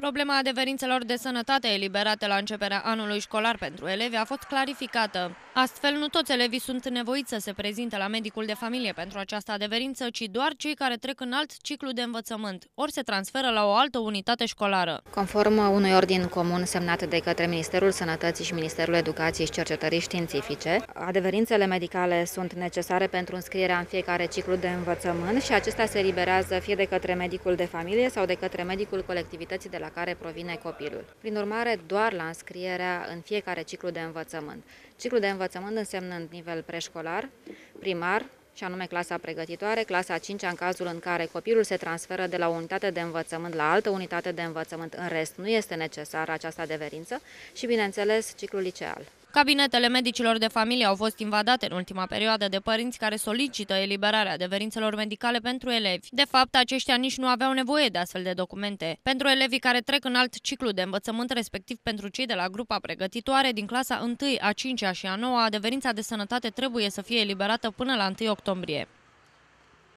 Problema adeverințelor de sănătate eliberate la începerea anului școlar pentru elevi a fost clarificată. Astfel, nu toți elevii sunt nevoiți să se prezinte la medicul de familie pentru această adeverință, ci doar cei care trec în alt ciclu de învățământ, ori se transferă la o altă unitate școlară. Conform unui ordin comun semnat de către Ministerul Sănătății și Ministerul Educației și Cercetării Științifice, adeverințele medicale sunt necesare pentru înscrierea în fiecare ciclu de învățământ și acestea se eliberează fie de către medicul de familie sau de către medicul colectivității de la la care provine copilul. Prin urmare, doar la înscrierea în fiecare ciclu de învățământ. Ciclu de învățământ însemnând nivel preșcolar, primar, și anume clasa pregătitoare, clasa 5 în cazul în care copilul se transferă de la o unitate de învățământ la altă unitate de învățământ, în rest nu este necesară această adeverință și, bineînțeles, ciclul liceal. Cabinetele medicilor de familie au fost invadate în ultima perioadă de părinți care solicită eliberarea adeverințelor medicale pentru elevi. De fapt, aceștia nici nu aveau nevoie de astfel de documente. Pentru elevii care trec în alt ciclu de învățământ, respectiv pentru cei de la grupa pregătitoare din clasa 1, a 5 -a și a 9 adeverința de sănătate trebuie să fie eliberată până la 1 octombrie.